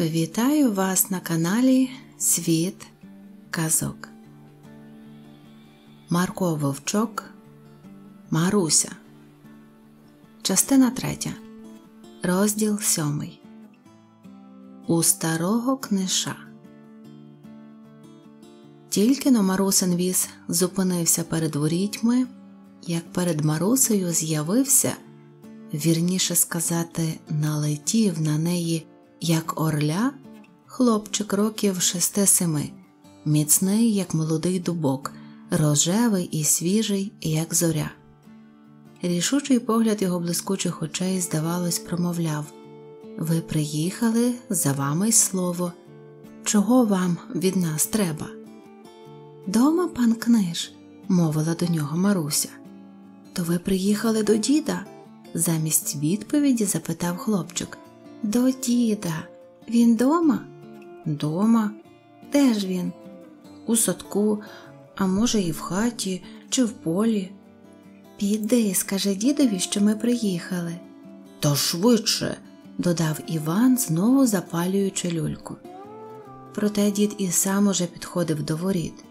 Вітаю вас на каналі Світ Казок. Марко Вовчок Маруся. Частина третя. Розділ сьомий. У старого книша. Тільки но Марусин віз зупинився перед ворітьми, як перед Марусею з'явився, вірніше сказати, налетів на неї як орля, хлопчик років шести семи, міцний, як молодий дубок, рожевий і свіжий, як зоря. Рішучий погляд його блискучих очей, здавалось, промовляв Ви приїхали, за вами й слово. Чого вам від нас треба? Дома, пан книж, мовила до нього Маруся. То ви приїхали до діда? замість відповіді запитав хлопчик. До діда. Він дома? Дома? Де ж він? У садку, а може, і в хаті, чи в полі. Піди, скажи дідові, що ми приїхали. Та швидше, додав Іван, знову запалюючи люльку. Проте дід і сам уже підходив до воріт.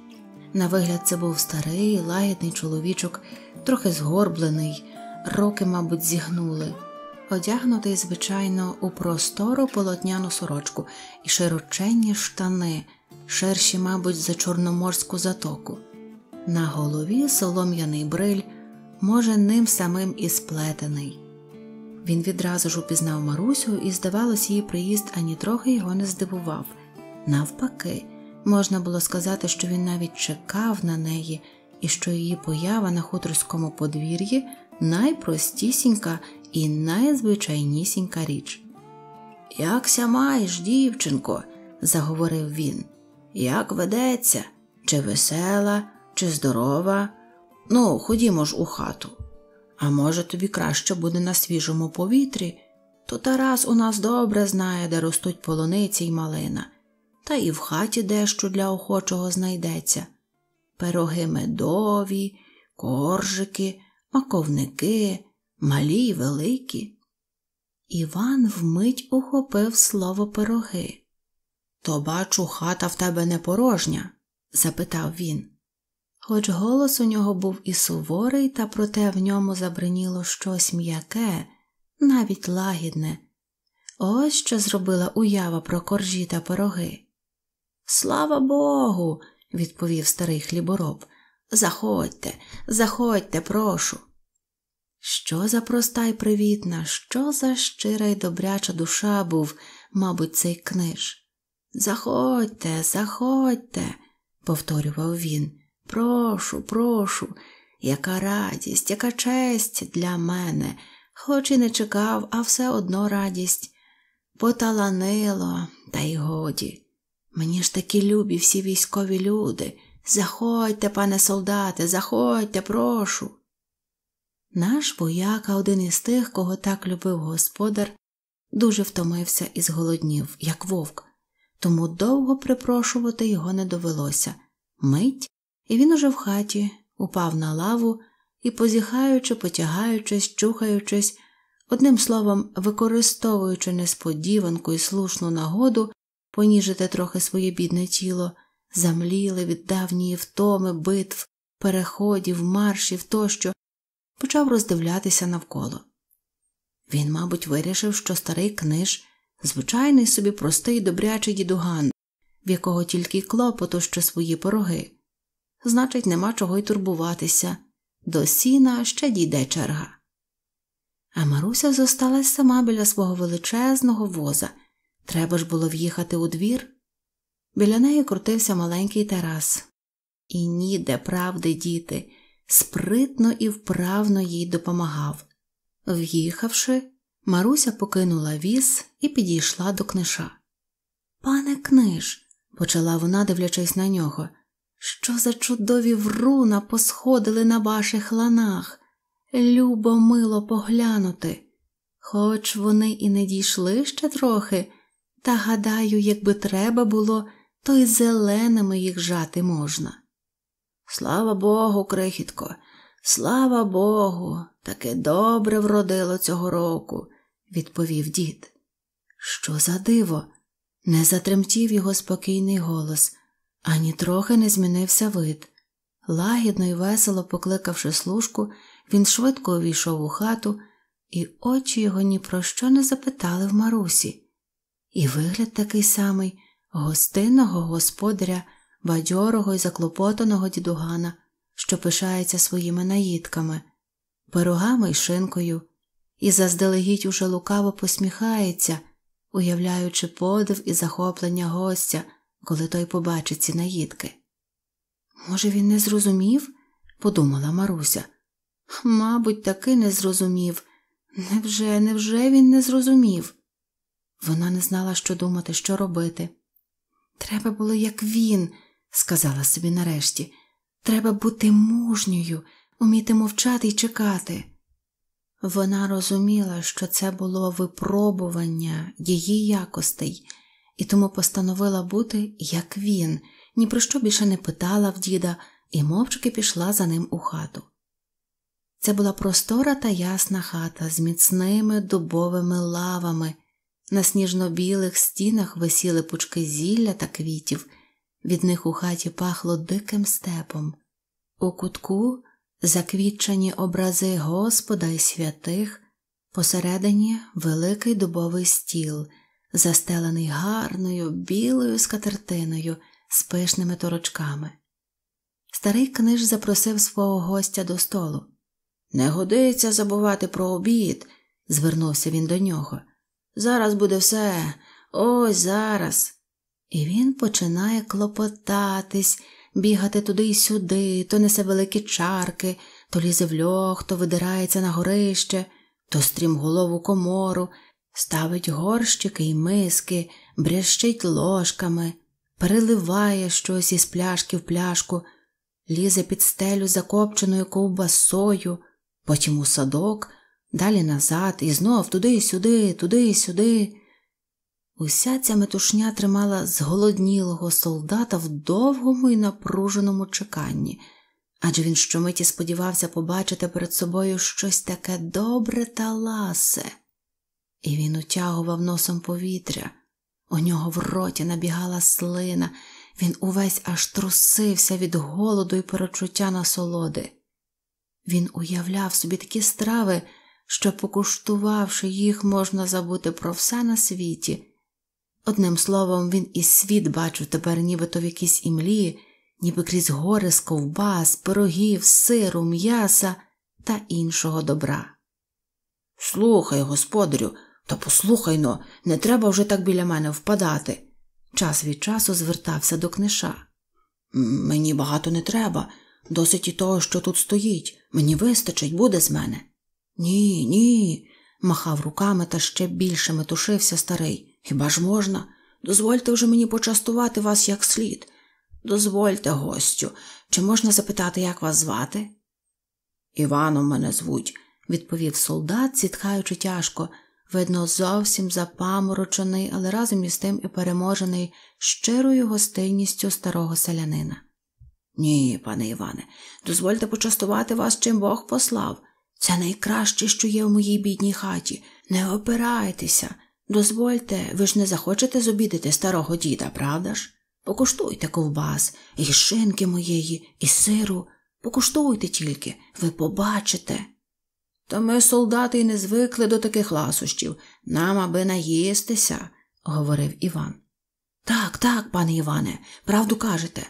На вигляд, це був старий, лагідний чоловічок, трохи згорблений, роки, мабуть, зігнули одягнутий, звичайно, у простору полотняну сорочку і широченні штани, ширші, мабуть, за чорноморську затоку. На голові солом'яний бриль, може, ним самим і сплетений. Він відразу ж упізнав Марусю, і, здавалось, її приїзд ані трохи його не здивував. Навпаки, можна було сказати, що він навіть чекав на неї і що її поява на хуторському подвір'ї найпростісінька і найзвичайнісінька річ. Якся маєш, дівчинко, заговорив він, як ведеться, чи весела, чи здорова. Ну, ходімо ж у хату. А може, тобі краще буде на свіжому повітрі, то Тарас у нас добре знає, де ростуть полуниці й малина, та і в хаті дещо для охочого знайдеться. Пироги медові, коржики, маковники, малі й великі. Іван вмить ухопив слово пироги. То бачу, хата в тебе не порожня? запитав він. Хоч голос у нього був і суворий, та проте в ньому забриніло щось м'яке, навіть лагідне. Ось що зробила уява про коржі та пироги. Слава Богу, відповів старий хлібороб. Заходьте, заходьте, прошу. Що за проста й привітна, що за щира й добряча душа був, мабуть, цей книж. Заходьте, заходьте, повторював він, прошу, прошу, яка радість, яка честь для мене, хоч і не чекав, а все одно радість. Поталанило, та й годі. Мені ж такі любі всі військові люди. Заходьте, пане солдате, заходьте, прошу. Наш вояка, один із тих, кого так любив господар, дуже втомився і зголоднів, як вовк, тому довго припрошувати його не довелося мить, і він уже в хаті упав на лаву і, позіхаючи, потягаючись, чухаючись, одним словом, використовуючи несподіванку і слушну нагоду поніжити трохи своє бідне тіло, замліли від давньої втоми, битв, переходів, маршів тощо почав роздивлятися навколо. Він, мабуть, вирішив, що старий книж звичайний собі простий добрячий дідуган, в якого тільки клопоту ще свої пороги. Значить, нема чого й турбуватися до сіна ще дійде черга. А Маруся зосталась сама біля свого величезного воза. Треба ж було в'їхати у двір. Біля неї крутився маленький терас. І ніде правди, діти спритно і вправно їй допомагав. В'їхавши, Маруся покинула віз і підійшла до книша. Пане книж, почала вона, дивлячись на нього, що за чудові вруна посходили на ваших ланах. Любо мило поглянути, хоч вони і не дійшли ще трохи, та гадаю, якби треба було, то й зеленими їх жати можна. Слава Богу, крихітко, слава Богу, таке добре вродило цього року, відповів дід. Що за диво? Не затремтів його спокійний голос, ані трохи не змінився вид. Лагідно і весело покликавши служку, він швидко увійшов у хату, і очі його ні про що не запитали в Марусі. І вигляд такий самий гостинного господаря бадьорого і заклопотаного дідугана, що пишається своїми наїдками, пирогами й шинкою, і заздалегідь уже лукаво посміхається, уявляючи подив і захоплення гостя, коли той побачить ці наїдки. Може, він не зрозумів? подумала Маруся. Мабуть, таки не зрозумів. Невже, невже він не зрозумів? Вона не знала, що думати, що робити. Треба було, як він, сказала собі нарешті, треба бути мужньою, уміти мовчати і чекати. Вона розуміла, що це було випробування її якостей, і тому постановила бути, як він, ні про що більше не питала в діда і мовчки пішла за ним у хату. Це була простора та ясна хата з міцними дубовими лавами. На сніжно-білих стінах висіли пучки зілля та квітів від них у хаті пахло диким степом, у кутку заквітчені образи Господа і святих, посередині великий дубовий стіл, застелений гарною білою скатертиною з пишними торочками. Старий книж запросив свого гостя до столу. Не годиться забувати про обід, звернувся він до нього. Зараз буде все, ось зараз. І він починає клопотатись, бігати туди й сюди, то несе великі чарки, то лізе в льох, то видирається на горище, то стрім голову комору, ставить горщики й миски, брящить ложками, переливає щось із пляшки в пляшку, лізе під стелю закопченою ковбасою, потім у садок, далі назад, і знов туди й сюди, туди й сюди. Уся ця метушня тримала зголоднілого солдата в довгому і напруженому чеканні, адже він щомиті сподівався побачити перед собою щось таке добре та ласе, і він утягував носом повітря. У нього в роті набігала слина, він увесь аж трусився від голоду і перечуття насолоди. Він уявляв собі такі страви, що, покуштувавши їх, можна забути про все на світі. Одним словом, він і світ бачив тепер нібито в якійсь імлі, ніби крізь гори з ковбас, пирогів, сиру, м'яса та іншого добра. Слухай, господарю, та послухай но, не треба вже так біля мене впадати. Час від часу звертався до книша. Мені багато не треба, досить і того, що тут стоїть, мені вистачить, буде з мене. Ні, ні, махав руками та ще більше метушився старий. Хіба ж можна? Дозвольте вже мені почастувати вас як слід. Дозвольте, гостю, чи можна запитати, як вас звати? Іваном мене звуть, відповів солдат, зітхаючи тяжко, видно, зовсім запаморочений, але разом із тим і переможений щирою гостинністю старого селянина. Ні, пане Іване, дозвольте почастувати вас, чим Бог послав. Це найкраще, що є в моїй бідній хаті. Не опирайтеся. Дозвольте, ви ж не захочете зобідати старого діда, правда ж? Покуштуйте ковбас, і шинки моєї, і сиру, покуштуйте тільки, ви побачите. Та ми, солдати, і не звикли до таких ласощів, нам аби наїстися, говорив Іван. Так, так, пане Іване, правду кажете.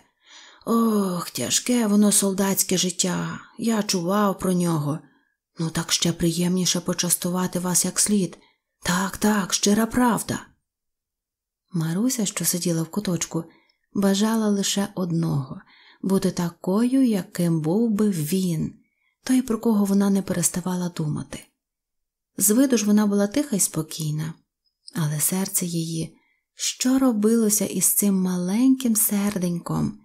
Ох, тяжке воно солдатське життя. Я чував про нього. Ну, так ще приємніше почастувати вас як слід. Так, так, щира правда. Маруся, що сиділа в куточку, бажала лише одного бути такою, яким був би він, той, про кого вона не переставала думати. З виду ж вона була тиха й спокійна, але серце її, що робилося із цим маленьким серденьком,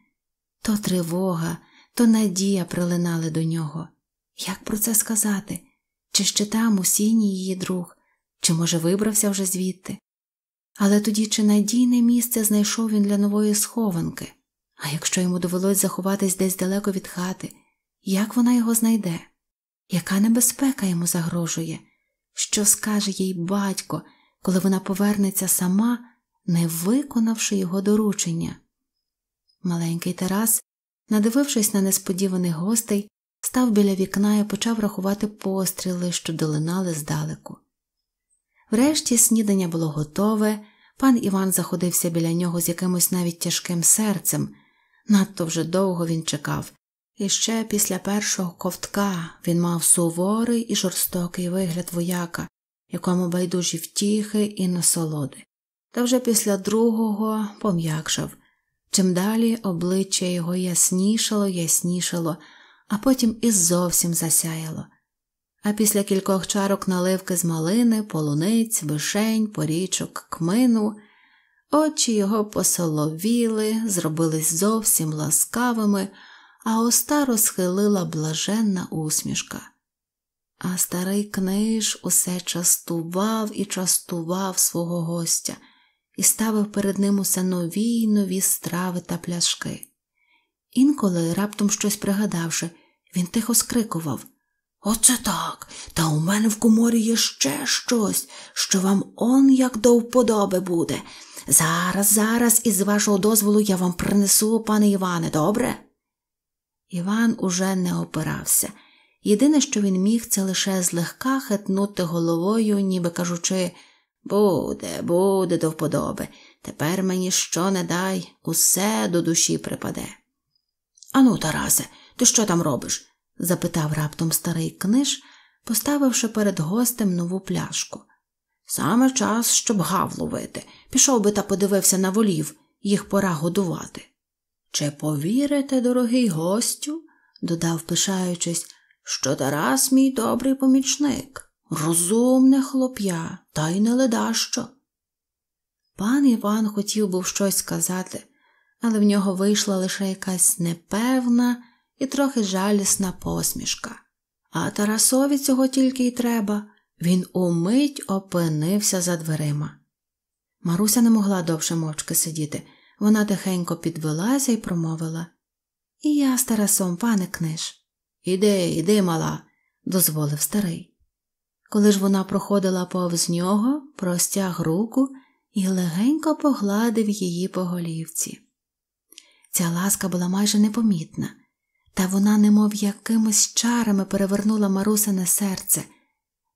то тривога, то надія прилинали до нього. Як про це сказати? Чи ще там у сіні її друг, чи, може, вибрався вже звідти. Але тоді чи надійне місце знайшов він для нової схованки, а якщо йому довелось заховатись десь далеко від хати, як вона його знайде? Яка небезпека йому загрожує? Що скаже їй батько, коли вона повернеться сама, не виконавши його доручення? Маленький Тарас, надивившись на несподіваних гостей, став біля вікна і почав рахувати постріли, що долинали здалеку. Врешті снідання було готове, пан Іван заходився біля нього з якимось навіть тяжким серцем. Надто вже довго він чекав, і ще після першого ковтка він мав суворий і жорстокий вигляд вояка, якому байдужі втіхи і насолоди. Та вже після другого пом'якшав. Чим далі обличчя його яснішало, яснішало, а потім і зовсім засяяло а після кількох чарок наливки з малини, полуниць, вишень, порічок, кмину, очі його посоловіли, зробились зовсім ласкавими, а уста розхилила блаженна усмішка. А старий книж усе частував і частував свого гостя і ставив перед ним усе нові й нові страви та пляшки. Інколи, раптом щось пригадавши, він тихо скрикував Оце так, та у мене в коморі є ще щось, що вам он як до вподоби буде. Зараз, зараз, із вашого дозволу, я вам принесу, пане Іване, добре? Іван уже не опирався. Єдине, що він міг, це лише злегка хитнути головою, ніби кажучи буде, буде до вподоби. Тепер мені що не дай, усе до душі припаде. Ану, Тарасе, ти що там робиш? запитав раптом старий книж, поставивши перед гостем нову пляшку. Саме час, щоб гав ловити. Пішов би та подивився на волів, їх пора годувати. Чи повірите, дорогий гостю, додав, пишаючись, що Тарас мій добрий помічник, розумне хлоп'я, та й не ледащо. Пан Іван хотів був щось сказати, але в нього вийшла лише якась непевна, і трохи жалісна посмішка. А Тарасові цього тільки й треба, він умить опинився за дверима. Маруся не могла довше мовчки сидіти. Вона тихенько підвелася і промовила І я з Тарасом, пане книж. Іди, іди, мала, дозволив старий. Коли ж вона проходила повз нього, простяг руку і легенько погладив її по голівці. Ця ласка була майже непомітна та вона, немов якимось чарами перевернула марусине серце,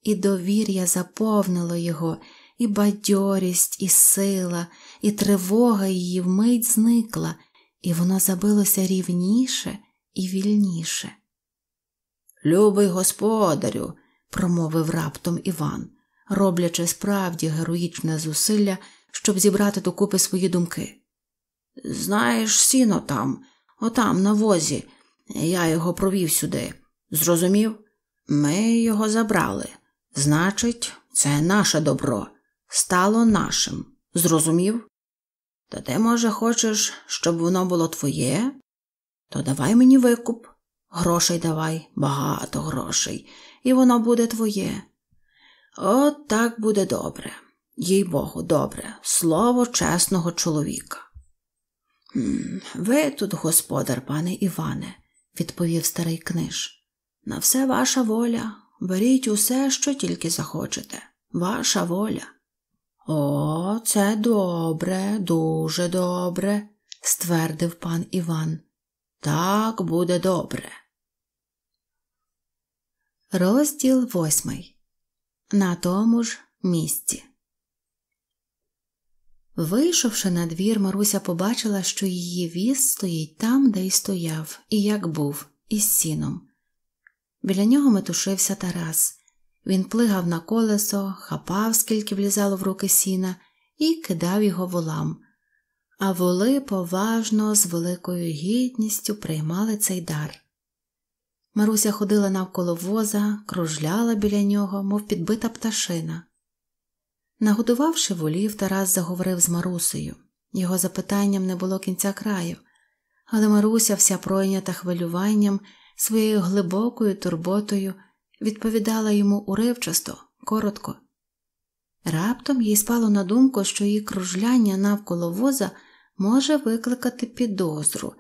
і довір'я заповнило його, і бадьорість, і сила, і тривога її вмить зникла, і воно забилося рівніше і вільніше. Любий господарю, промовив раптом Іван, роблячи справді героїчне зусилля, щоб зібрати докупи свої думки. Знаєш, сіно там, отам, на возі, я його провів сюди. Зрозумів? Ми його забрали. Значить, це наше добро. Стало нашим. Зрозумів? Та ти, може, хочеш, щоб воно було твоє? То давай мені викуп. Грошей давай, багато грошей, і воно буде твоє. От так буде добре, їй богу, добре, слово чесного чоловіка. Ви тут господар, пане Іване, відповів старий книж. На все ваша воля. Беріть усе, що тільки захочете. Ваша воля. О, це добре, дуже добре, ствердив пан Іван. Так буде добре. Розділ восьмий. На тому ж місці. Вийшовши на двір, Маруся побачила, що її віз стоїть там, де й стояв, і як був, із сіном. Біля нього метушився Тарас. Він плигав на колесо, хапав, скільки влізало в руки сіна, і кидав його волам. А воли поважно, з великою гідністю приймали цей дар. Маруся ходила навколо воза, кружляла біля нього, мов підбита пташина. Нагодувавши волів, Тарас заговорив з Марусею. Його запитанням не було кінця краю, але Маруся, вся пройнята хвилюванням, своєю глибокою турботою, відповідала йому уривчасто, коротко. Раптом їй спало на думку, що її кружляння навколо воза може викликати підозру.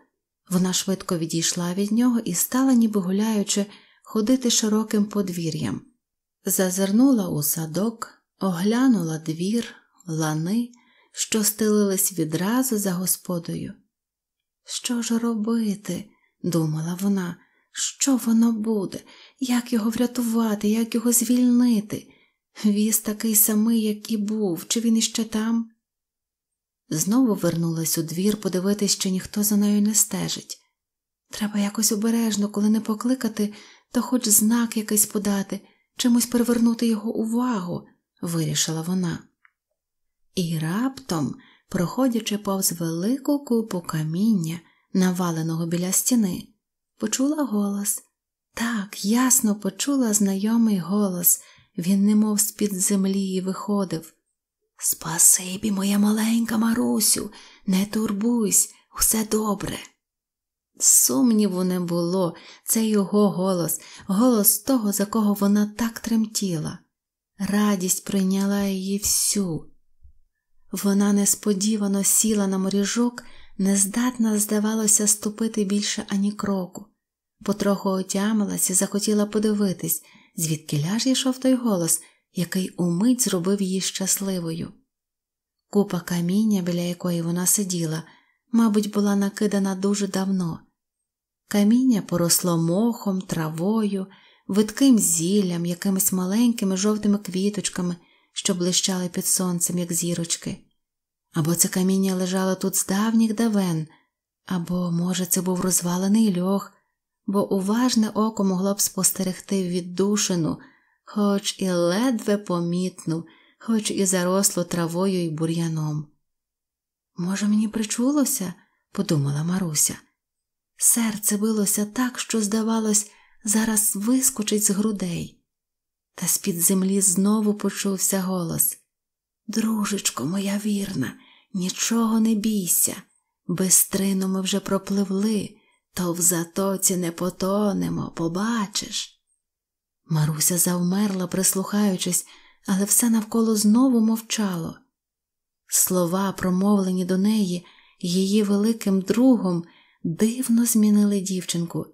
Вона швидко відійшла від нього і стала, ніби гуляючи, ходити широким подвір'ям, зазирнула у садок оглянула двір, лани, що стелились відразу за господою. Що ж робити? думала вона, що воно буде, як його врятувати, як його звільнити? Віз такий самий, як і був, чи він іще там? Знову вернулась у двір подивитись, чи ніхто за нею не стежить. Треба якось обережно, коли не покликати, то хоч знак якийсь подати, чимось привернути його увагу, вирішила вона. І раптом, проходячи повз велику купу каміння, наваленого біля стіни, почула голос. Так, ясно почула знайомий голос, він немов з під землі і виходив. Спасибі, моя маленька Марусю, не турбуйсь, усе добре. Сумніву не було, це його голос, голос того, за кого вона так тремтіла. Радість прийняла її всю. Вона несподівано сіла на моріжок, нездатна, здавалося, ступити більше ані кроку. Потроху отямилась і захотіла подивитись, звідки ляж йшов той голос, який умить зробив її щасливою. Купа каміння, біля якої вона сиділа, мабуть, була накидана дуже давно. Каміння поросло мохом, травою видким зіллям, якимись маленькими жовтими квіточками, що блищали під сонцем, як зірочки. Або це каміння лежало тут з давніх давен, або, може, це був розвалений льох, бо уважне око могло б спостерегти віддушину, хоч і ледве помітну, хоч і заросло травою і бур'яном. Може, мені причулося, подумала Маруся. Серце билося так, що, здавалось, зараз вискочить з грудей. Та з під землі знову почувся голос Дружечко, моя вірна, нічого не бійся. Бестрину ми вже пропливли, то в затоці не потонемо, побачиш. Маруся завмерла, прислухаючись, але все навколо знову мовчало. Слова, промовлені до неї, її великим другом, дивно змінили дівчинку.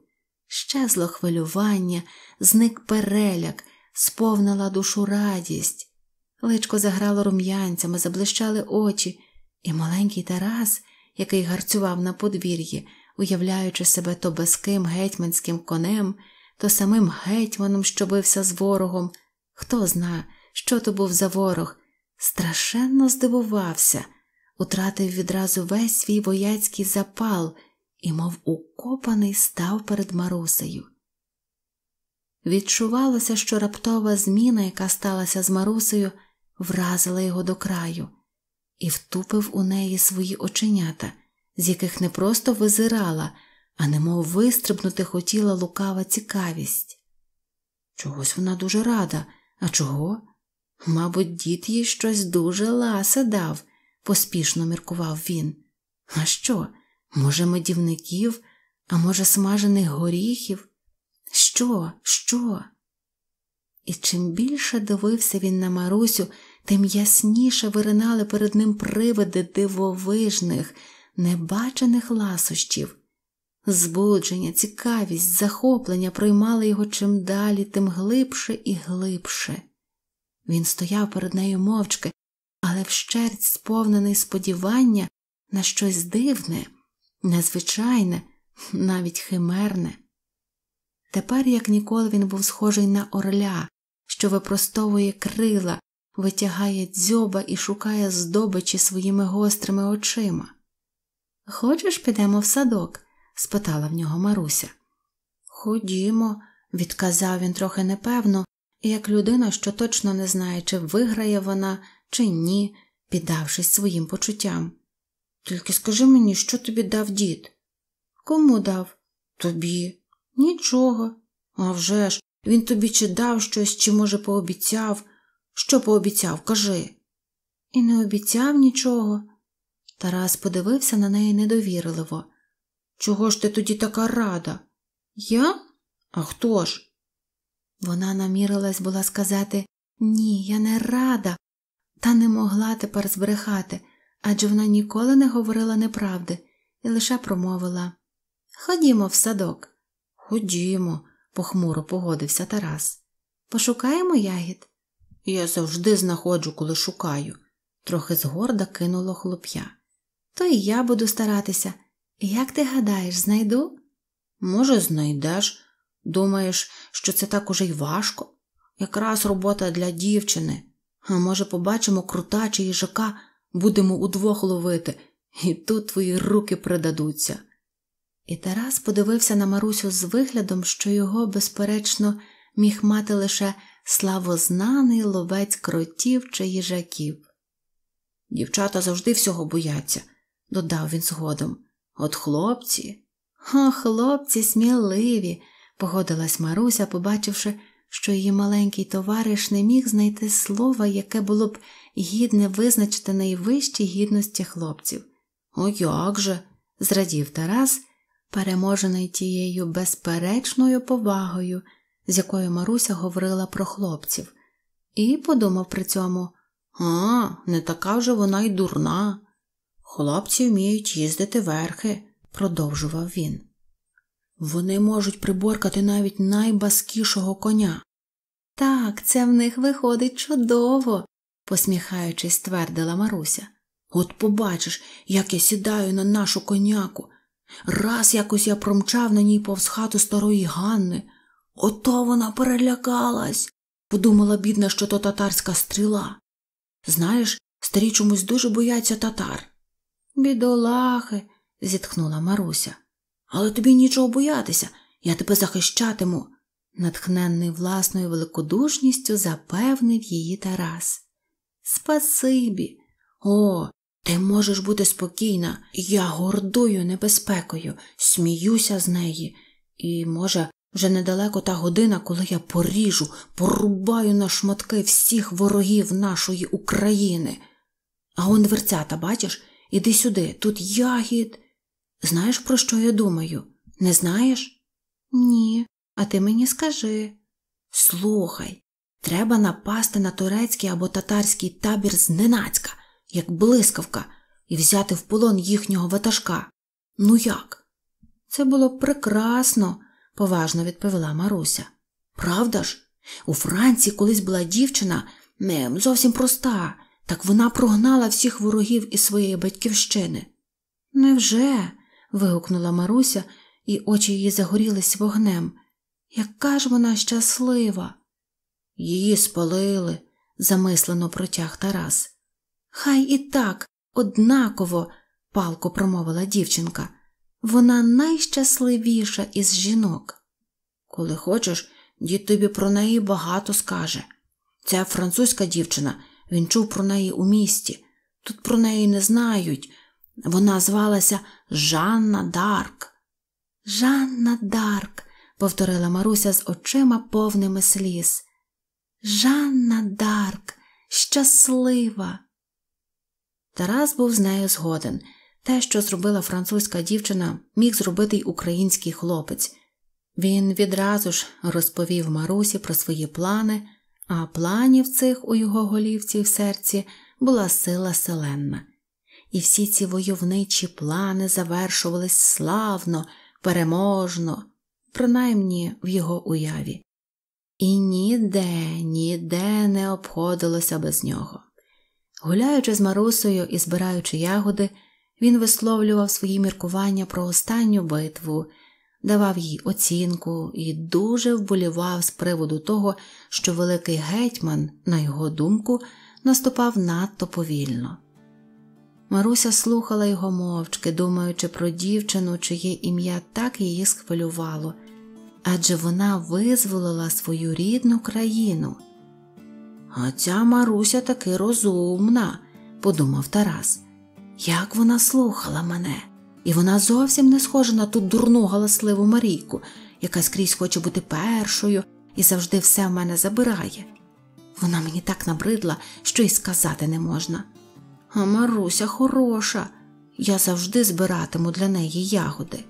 Щезло хвилювання, зник переляк, сповнила душу радість. Личко заграло рум'янцями, заблищали очі, і маленький Тарас, який гарцював на подвір'ї, уявляючи себе то безким гетьманським конем, то самим гетьманом, що бився з ворогом. Хто зна, що то був за ворог, страшенно здивувався, утратив відразу весь свій вояцький запал і, мов укопаний, став перед Марусею. Відчувалося, що раптова зміна, яка сталася з Марусею, вразила його до краю, і втупив у неї свої оченята, з яких не просто визирала, а немов вистрибнути хотіла лукава цікавість. Чогось вона дуже рада, а чого? Мабуть, дід їй щось дуже ласе дав, поспішно міркував він. А що? Може, медівників, а може, смажених горіхів? Що, що? І чим більше дивився він на Марусю, тим ясніше виринали перед ним привиди дивовижних, небачених ласощів. Збудження, цікавість, захоплення приймали його чим далі, тим глибше і глибше. Він стояв перед нею мовчки, але вщерть сповнений сподівання на щось дивне незвичайне, навіть химерне. Тепер, як ніколи, він був схожий на орля, що випростовує крила, витягає дзьоба і шукає здобичі своїми гострими очима. Хочеш, підемо в садок? спитала в нього Маруся. Ходімо, відказав він трохи непевно, як людина, що точно не знає, чи виграє вона, чи ні, піддавшись своїм почуттям. Тільки скажи мені, що тобі дав дід? Кому дав? Тобі? Нічого. А вже ж, він тобі чи дав щось, чи, може, пообіцяв. Що пообіцяв, кажи. І не обіцяв нічого. Тарас подивився на неї недовірливо. Чого ж ти тоді така рада? Я? А хто ж? Вона намірилась була сказати ні, я не рада, та не могла тепер збрехати адже вона ніколи не говорила неправди і лише промовила Ходімо в садок. Ходімо, похмуро погодився Тарас. Пошукаємо ягід. Я завжди знаходжу, коли шукаю, трохи згорда кинуло хлоп'я. То і я буду старатися. Як ти гадаєш, знайду? Може, знайдеш. Думаєш, що це так уже й важко? Якраз робота для дівчини. А може, побачимо крутача їжака будемо удвох ловити, і тут твої руки продадуться. І Тарас подивився на Марусю з виглядом, що його, безперечно, міг мати лише славознаний ловець кротів чи їжаків. Дівчата завжди всього бояться, додав він згодом. От хлопці. О, хлопці сміливі, погодилась Маруся, побачивши, що її маленький товариш не міг знайти слова, яке було б гідне визначити найвищі гідності хлопців. «О, як же, зрадів Тарас, переможений тією безперечною повагою, з якою Маруся говорила про хлопців, і подумав при цьому а, не така вже вона й дурна. Хлопці вміють їздити верхи, продовжував він. Вони можуть приборкати навіть найбаскішого коня. Так, це в них виходить чудово, посміхаючись, ствердила Маруся. От побачиш, як я сідаю на нашу коняку. Раз якось я промчав на ній повз хату старої Ганни. Ото вона перелякалась, подумала бідна, що то татарська стріла. Знаєш, старі чомусь дуже бояться татар. Бідолахи, зітхнула Маруся. Але тобі нічого боятися, я тебе захищатиму, натхненний власною великодушністю запевнив її Тарас. Спасибі, о, ти можеш бути спокійна, я гордую небезпекою, сміюся з неї, і, може, вже недалеко та година, коли я поріжу, порубаю на шматки всіх ворогів нашої України. А он дверцята, бачиш, іди сюди, тут ягід. Знаєш, про що я думаю? Не знаєш? Ні, а ти мені скажи. Слухай, треба напасти на турецький або татарський табір зненацька, як блискавка, і взяти в полон їхнього ватажка. Ну як? Це було б прекрасно, поважно відповіла Маруся. Правда ж? У Франції колись була дівчина не зовсім проста, так вона прогнала всіх ворогів із своєї батьківщини. Невже? вигукнула Маруся, і очі її загорілись вогнем. Яка ж вона щаслива. Її спалили, замислено протяг Тарас. Хай і так, однаково, палко промовила дівчинка. Вона найщасливіша із жінок. Коли хочеш, дід тобі про неї багато скаже. Ця французька дівчина, він чув про неї у місті. Тут про неї не знають, вона звалася Жанна Дарк. Жанна Дарк, повторила Маруся з очима повними сліз. Жанна Дарк, щаслива. Тарас був з нею згоден. Те, що зробила французька дівчина, міг зробити й український хлопець. Він відразу ж розповів Марусі про свої плани, а планів цих у його голівці в серці була сила селенна і всі ці войовничі плани завершувались славно, переможно, принаймні в його уяві, і ніде, ніде не обходилося без нього. Гуляючи з Марусою і збираючи ягоди, він висловлював свої міркування про останню битву, давав їй оцінку і дуже вболівав з приводу того, що великий гетьман, на його думку, наступав надто повільно. Маруся слухала його мовчки, думаючи про дівчину, чиє ім'я так її схвилювало, адже вона визволила свою рідну країну. А ця Маруся таки розумна, подумав Тарас. Як вона слухала мене, і вона зовсім не схожа на ту дурну галасливу Марійку, яка скрізь хоче бути першою і завжди все в мене забирає. Вона мені так набридла, що й сказати не можна. А Маруся хороша, я завжди збиратиму для неї ягоди.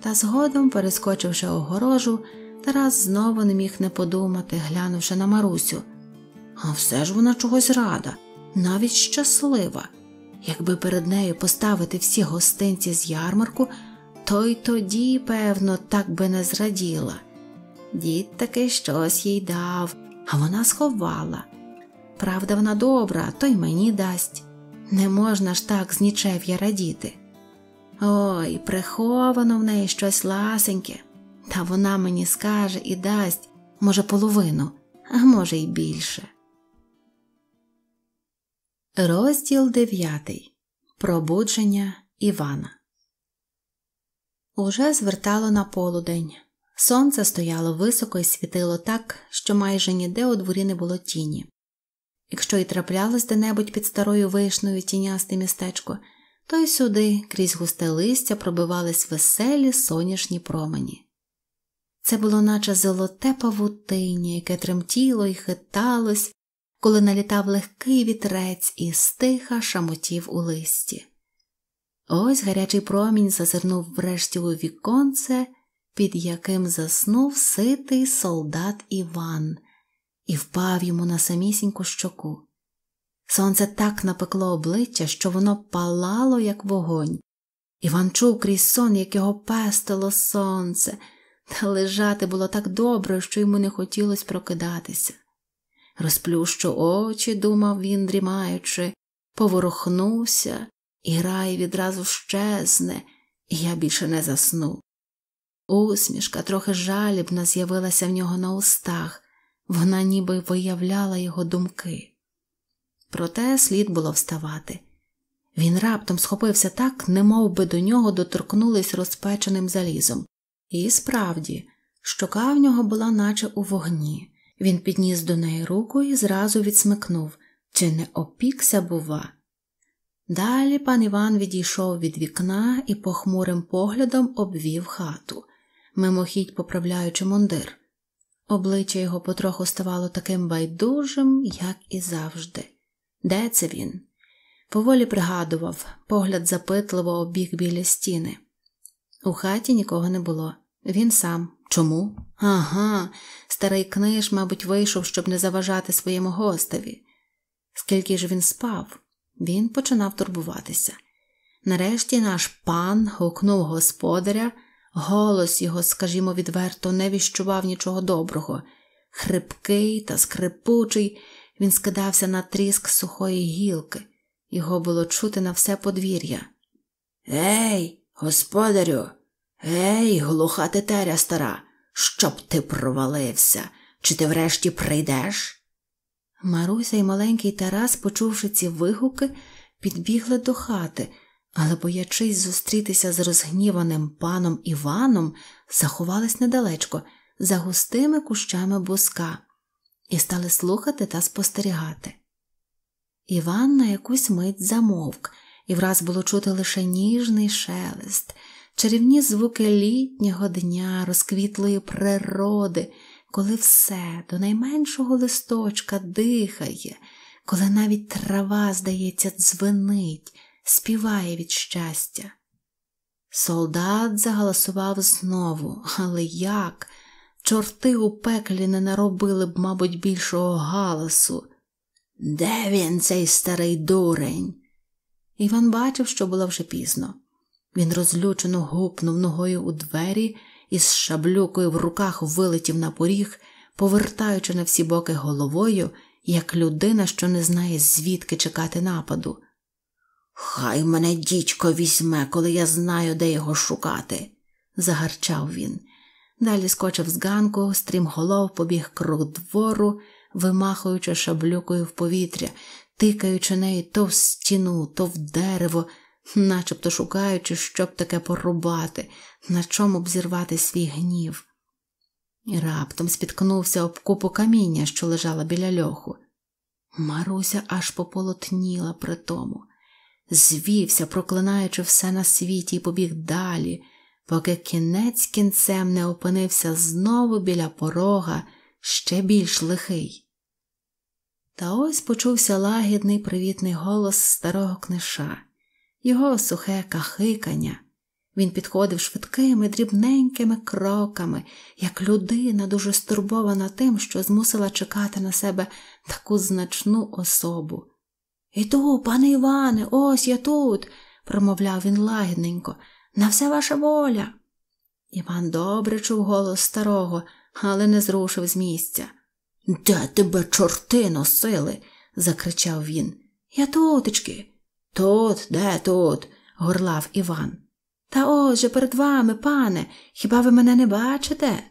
Та згодом, перескочивши огорожу, Тарас знову не міг не подумати, глянувши на Марусю. А все ж вона чогось рада, навіть щаслива. Якби перед нею поставити всі гостинці з ярмарку, то й тоді, певно, так би не зраділа. Дід таки щось їй дав, а вона сховала. Правда, вона добра, то й мені дасть. Не можна ж так з нічев'я радіти. Ой, приховано в неї щось ласеньке, та вона мені скаже і дасть, може, половину, а може, й більше. Розділ дев'ятий Пробудження Івана. Уже звертало на полудень. Сонце стояло високо і світило так, що майже ніде у дворі не було тіні. Якщо й траплялось де-небудь під старою вишнею тінясте містечко, то й сюди, крізь густе листя, пробивались веселі сонячні промені. Це було наче золоте павутиння, яке тремтіло й хиталось, коли налітав легкий вітрець і стиха шамотів у листі. Ось гарячий промінь зазирнув врешті у віконце, під яким заснув ситий солдат Іван, і впав йому на самісіньку щоку. Сонце так напекло обличчя, що воно палало, як вогонь. Іван чув крізь сон, як його пестило сонце, та лежати було так добре, що йому не хотілося прокидатися. Розплющу очі, думав він, дрімаючи, поворухнувся, і рай відразу щезне, і я більше не засну. Усмішка трохи жалібна з'явилася в нього на устах, вона ніби виявляла його думки. Проте слід було вставати. Він раптом схопився так, немов би до нього доторкнулись розпеченим залізом, і справді, щока в нього була, наче у вогні. Він підніс до неї руку і зразу відсмикнув чи не опікся, бува. Далі пан Іван відійшов від вікна і похмурим поглядом обвів хату, мимохідь поправляючи мундир. Обличчя його потроху ставало таким байдужим, як і завжди. Де це він? Поволі пригадував, погляд запитливо обіг біля стіни. У хаті нікого не було. Він сам. Чому? Ага, старий книж, мабуть, вийшов, щоб не заважати своєму гостеві. Скільки ж він спав, він починав турбуватися. Нарешті наш пан гукнув господаря. Голос його, скажімо відверто, не віщував нічого доброго. Хрипкий та скрипучий, він скидався на тріск сухої гілки, його було чути на все подвір'я. Ей, господарю, ей, глуха тетеря стара, щоб ти провалився, чи ти врешті прийдеш? Маруся і маленький Тарас, почувши ці вигуки, підбігли до хати але, боячись зустрітися з розгніваним паном Іваном, заховались недалечко за густими кущами буска і стали слухати та спостерігати. Іван на якусь мить замовк, і враз було чути лише ніжний шелест, чарівні звуки літнього дня, розквітлої природи, коли все до найменшого листочка дихає, коли навіть трава, здається, дзвенить співає від щастя. Солдат загаласував знову, але як? Чорти у пеклі не наробили б, мабуть, більшого галасу. Де він, цей старий дурень? Іван бачив, що було вже пізно. Він розлючено гупнув ногою у двері і з шаблюкою в руках вилетів на поріг, повертаючи на всі боки головою, як людина, що не знає, звідки чекати нападу. Хай мене дідько візьме, коли я знаю, де його шукати, загарчав він. Далі скочив з ганку, стрімголов побіг круг двору, вимахуючи шаблюкою в повітря, тикаючи нею то в стіну, то в дерево, начебто шукаючи, що б таке порубати, на чому б зірвати свій гнів. І раптом спіткнувся об купу каміння, що лежала біля льоху. Маруся аж пополотніла при тому звівся, проклинаючи все на світі, і побіг далі, поки кінець кінцем не опинився знову біля порога, ще більш лихий. Та ось почувся лагідний привітний голос старого книша, його сухе кахикання. Він підходив швидкими, дрібненькими кроками, як людина, дуже стурбована тим, що змусила чекати на себе таку значну особу. Іду, пане Іване, ось я тут, промовляв він лагідненько. На все ваша воля. Іван добре чув голос старого, але не зрушив з місця. Де тебе чорти носили? закричав він. Я тутечки. Тут, де тут? горлав Іван. Та ось же перед вами, пане, хіба ви мене не бачите?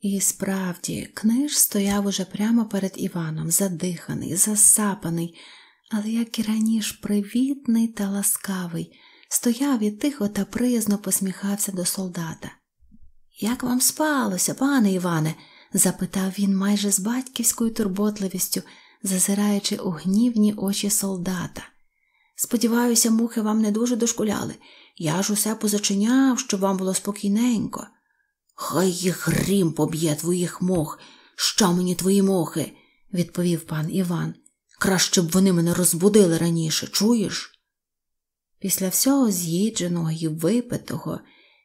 І справді, книж стояв уже прямо перед Іваном, задиханий, засапаний, але, як і раніше, привітний та ласкавий, стояв і тихо та приязно посміхався до солдата. Як вам спалося, пане Іване? запитав він майже з батьківською турботливістю, зазираючи у гнівні очі солдата. Сподіваюся, мухи вам не дуже дошкуляли. Я ж усе позачиняв, щоб вам було спокійненько. Хай їх грім поб'є твоїх мох. Що мені твої мохи? відповів пан Іван. Краще б вони мене розбудили раніше, чуєш? Після всього з'їдженого і випитого,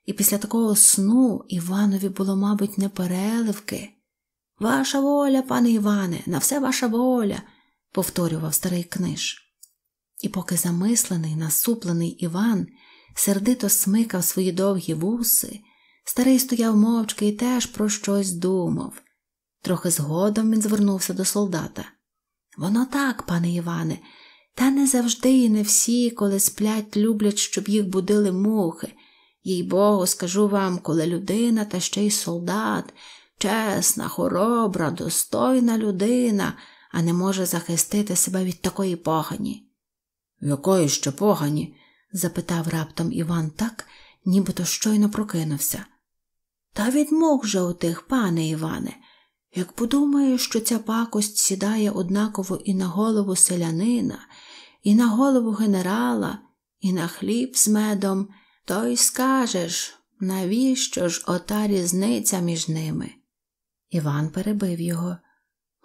і після такого сну Іванові було, мабуть, не переливки. Ваша воля, пане Іване, на все ваша воля, повторював старий книж. І поки замислений, насуплений Іван сердито смикав свої довгі вуси, старий стояв мовчки і теж про щось думав. Трохи згодом він звернувся до солдата. Воно так, пане Іване, та не завжди і не всі, коли сплять, люблять, щоб їх будили мухи. Їй богу, скажу вам, коли людина та ще й солдат, чесна, хоробра, достойна людина, а не може захистити себе від такої погані. Якої ще погані? запитав раптом Іван так, нібито щойно прокинувся. Та відмог же у тих, пане Іване, як подумаєш, що ця пакость сідає однаково і на голову селянина, і на голову генерала, і на хліб з медом, то й скажеш, навіщо ж ота різниця між ними? Іван перебив його.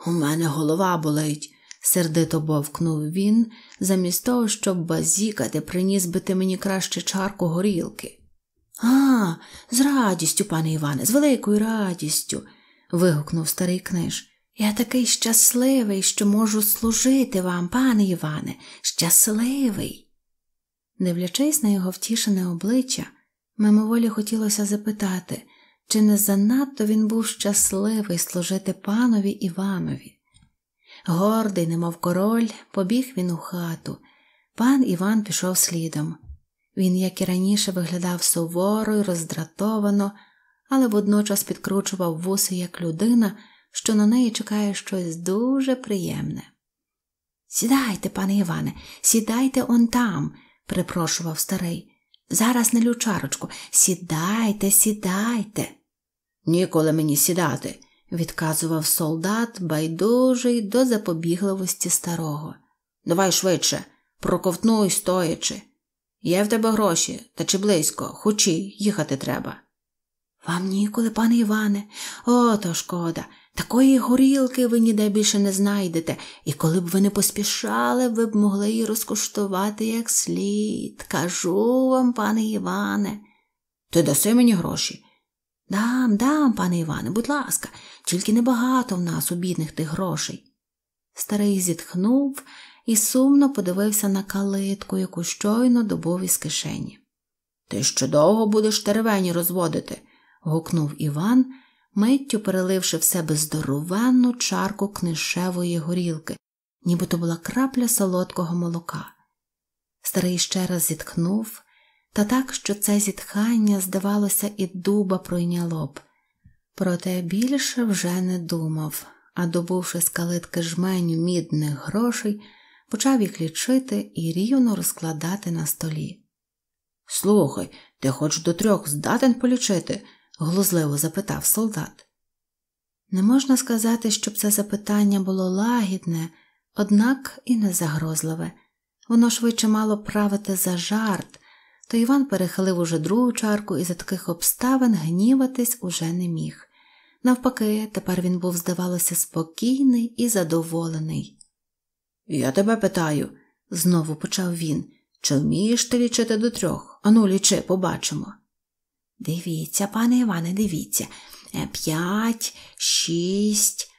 У мене голова болить, сердито бовкнув він, замість того, щоб базікати, приніс би ти мені краще чарку горілки. А, з радістю, пане Іване, з великою радістю вигукнув старий книж. Я такий щасливий, що можу служити вам, пане Іване, щасливий. Дивлячись на його втішене обличчя, мимоволі хотілося запитати, чи не занадто він був щасливий служити панові Іванові. Гордий, немов король, побіг він у хату. Пан Іван пішов слідом. Він, як і раніше, виглядав суворо й роздратовано, але водночас підкручував вуси як людина, що на неї чекає щось дуже приємне. Сідайте, пане Іване, сідайте он там, припрошував старий. Зараз не лючарочку, сідайте, сідайте. Ніколи мені сідати, відказував солдат, байдужий до запобігливості старого. Давай швидше, проковтнуй стоячи. Є в тебе гроші, та чи близько, хочі, їхати треба. Вам ніколи, пане Іване, О, то шкода. Такої горілки ви ніде більше не знайдете, і коли б ви не поспішали, ви б могли її розкуштувати як слід. Кажу вам, пане Іване. Ти даси мені гроші? Дам, дам, пане Іване, будь ласка, тільки небагато в нас у бідних тих грошей. Старий зітхнув і сумно подивився на калитку, яку щойно добув із кишені. Ти ще довго будеш теревені розводити, гукнув Іван, миттю переливши в себе здоровенну чарку книшевої горілки, ніби то була крапля солодкого молока. Старий ще раз зітхнув, та так, що це зітхання, здавалося, і дуба пройняло б. Проте більше вже не думав, а добувши з калитки жменю мідних грошей, почав їх лічити і рівно розкладати на столі. Слухай, ти хоч до трьох здатен полічити, глузливо запитав солдат. Не можна сказати, щоб це запитання було лагідне, однак і не загрозливе. Воно швидше мало правити за жарт, то Іван перехилив уже другу чарку і за таких обставин гніватись уже не міг. Навпаки, тепер він був, здавалося, спокійний і задоволений. Я тебе питаю, знову почав він, чи вмієш ти лічити до трьох? Ану, лічи, побачимо. Дивіться, пане Іване, дивіться. Е, п'ять, шість.